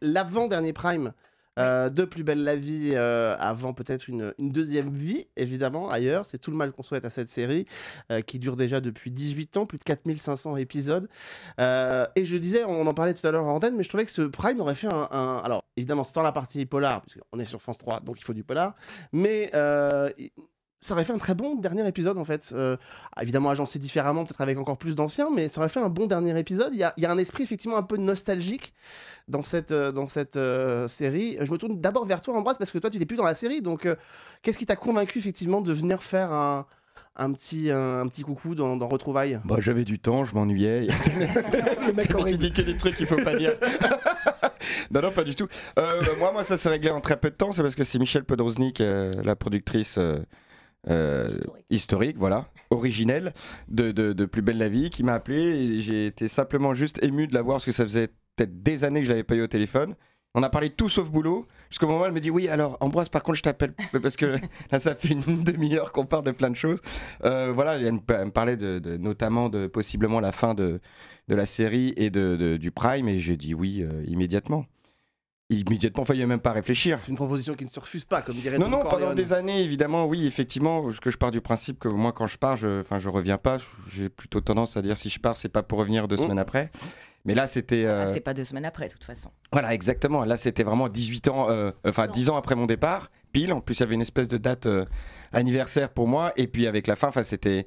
l'avant-dernier Prime euh, de Plus belle la vie euh, avant peut-être une, deuxième vie, évidemment, ailleurs. C'est tout le mal qu'on souhaite à cette série euh, qui dure déjà depuis 18 ans, plus de 4500 épisodes. et je disais, on en parlait tout à l'heure en antenne, mais je trouvais que ce Prime aurait fait un. Alors, évidemment, c'est dans la partie polar, parce qu'on est sur France 3, donc il faut du polar. Mais ça aurait fait un très bon dernier épisode en fait. Euh, ah, évidemment agencé différemment, peut-être avec encore plus d'anciens, mais ça aurait fait un bon dernier épisode. Il y a, un esprit effectivement un peu nostalgique dans cette, euh, dans cette euh, série. Je me tourne d'abord vers toi, Ambroise, parce que toi tu n'es plus dans la série. Donc qu'est-ce qui t'a convaincu effectivement de venir faire un, petit, un, petit coucou dans, Retrouvailles bah, J'avais du temps, je m'ennuyais. Le mec qui dit que des trucs qu'il faut pas dire. non, non, pas du tout. moi, moi, ça s'est réglé en très peu de temps. C'est parce que c'est Michel Podrosnik, la productrice euh, historique. voilà, originel de, Plus Belle la Vie, qui m'a appelé. J'ai été simplement juste ému de la voir parce que ça faisait peut-être des années que je l'avais pas eu au téléphone. On a parlé tout sauf boulot, jusqu'au moment où elle me dit Oui, alors Ambroise, par contre, je t'appelle parce que là, ça fait une demi-heure qu'on parle de plein de choses. Euh, voilà, elle me, parlait de, notamment de possiblement la fin de, la série et de, du Prime, et j'ai dit oui euh, immédiatement immédiatement, il n'y a même pas réfléchir. C'est une proposition qui ne se refuse pas, comme dirait Non, non, pendant des années, évidemment, oui, effectivement, parce que je pars du principe que moi, quand je pars, je, ne je reviens pas. J'ai plutôt tendance à dire si je pars, c'est pas pour revenir deux mm. semaines après. Mais là, c'était. Ce ah, euh, C'est pas deux semaines après, de toute façon. Voilà, exactement. Là, c'était vraiment 18 ans, euh, enfin, ans après mon départ, pile. En plus, il y avait une espèce de date euh, anniversaire pour moi. Et puis, avec la fin, c'était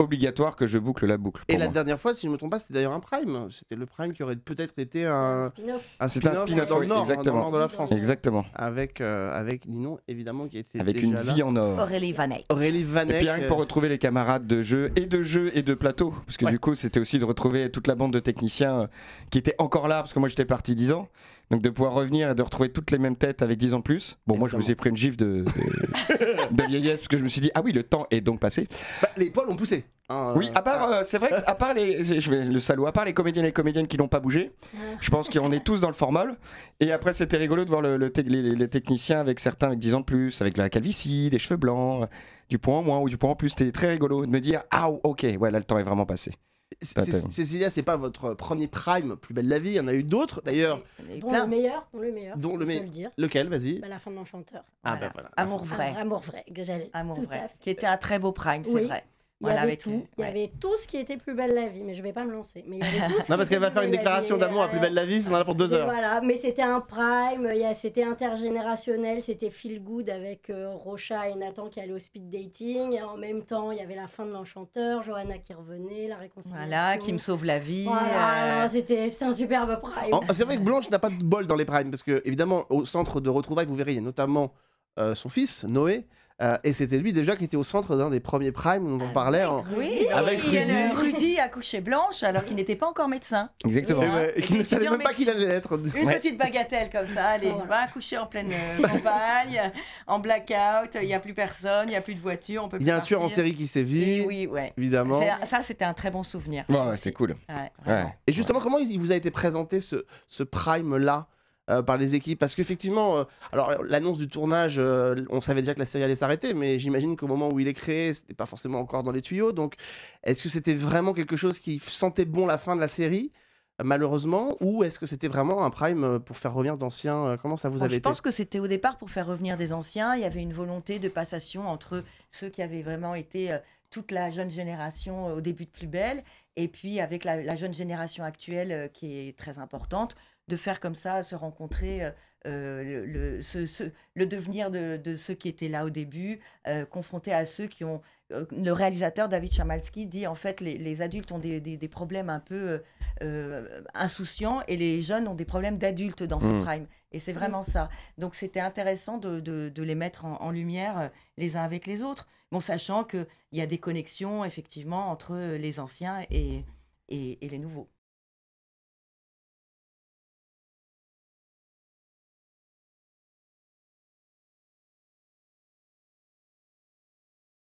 obligatoire que je boucle la boucle. Et la dernière fois, si je ne me trompe pas, c'était d'ailleurs un prime. C'était le prime qui aurait peut-être été un spin Un spin-off dans, le nord de la France. Exactement. Avec, euh, avec Ninon, évidemment, qui était Avec une vie en or. Aurélie Vanek. Aurélie Vanek. Et puis rien que euh, pour retrouver les camarades de jeu et de jeu et de plateau. Parce que du coup, c'était aussi de retrouver toute la bande de techniciens euh, qui étaient encore là, parce que moi j'étais parti dix ans. Donc de pouvoir revenir et de retrouver toutes les mêmes têtes avec 10 ans plus. Bon, moi je me suis pris une gifle de, de, vieillesse parce que je me suis dit, ah oui, le temps est donc passé. Bah, les poils ont poussé. Hein, oui, à part, euh, euh, c'est vrai, que, à part les, je vais le salaud, à part les comédiennes et les comédiennes qui n'ont pas bougé, je pense qu'on est tous dans le formol. Et après, c'était rigolo de voir les, techniciens avec certains avec 10 ans de plus, avec la calvitie, des cheveux blancs, du point en moins ou du point en plus. C'était très rigolo de me dire, ah ok, ouais, là le temps est vraiment passé. Cécilia, c'est pas votre premier prime plus belle la vie. Il y en a eu d'autres d'ailleurs. Dont le meilleur, dont le meilleur. Dont le dire. Lequel, vas-y. Bah, la fin de l'enchanteur. Ah voilà. Bah, Amour vrai. Amour vrai. Amour vrai. Amour vrai. Qui était un très beau prime, c'est vrai. Il y avait tout. Il y avait tout ce qui était plus belle la vie, mais je vais pas me lancer. Mais il avait tout non, parce qu'elle va faire une déclaration d'amour à euh, plus belle la vie, c'est en a pour deux heures. mais c'était un prime, c'était intergénérationnel, c'était feel good avec euh, Rocha et Nathan qui allaient au speed dating. en même temps, il y avait la fin de l'enchanteur, Johanna qui revenait, la réconciliation. Voilà, qui me sauve la vie. Euh. c'était c'était un superbe prime. C'est vrai que Blanche n'a pas de bol dans les primes, parce que évidemment, au centre de retrouvailles, vous verrez, il y a notamment son fils, Noé. Euh, et c'était lui déjà qui était au centre d'un des premiers primes dont on parlait en... oui, avec Rudy. Rudy à coucher blanche alors qu'il n'était pas encore médecin. Exactement. Eh ben, et, ne savait même pas qu'il allait être. Une petite bagatelle comme ça, allez, on oh va coucher en pleine euh, campagne, en blackout, il n'y a plus personne, il n'y a plus de voiture, Il y a un tueur en série qui sévit. Oui, oui, ouais. Évidemment. Ça, c'était un très bon souvenir. Ouais, c'est cool. Et justement, comment il vous a été présenté ce prime-là euh, par les équipes Parce qu'effectivement, euh, alors l'annonce du tournage, euh, on savait déjà que la série allait s'arrêter, mais j'imagine qu'au moment où il est créé, ce c'était pas forcément encore dans les tuyaux. Donc, est-ce que c'était vraiment quelque chose qui sentait bon la fin de la série malheureusement, ou est-ce que c'était vraiment un prime pour faire revenir d'anciens Comment ça vous bon, été Je pense que c'était au départ pour faire revenir des anciens. Il y avait une volonté de passation entre ceux qui avaient vraiment été toute la jeune génération au début de Plus Belle, et puis avec la jeune génération actuelle qui est très importante de faire comme ça, se rencontrer, euh, euh, le, devenir de, ceux qui étaient là au début, euh, confrontés à ceux qui ont... le réalisateur David Chamalski dit en fait les, adultes ont des, problèmes un peu insouciants et les jeunes ont des problèmes d'adultes dans ce hmm. prime. Et c'est vraiment ça. Donc c'était intéressant de, les mettre en, lumière les uns avec les autres, bon, sachant qu'il y a des connexions effectivement entre les anciens et les nouveaux.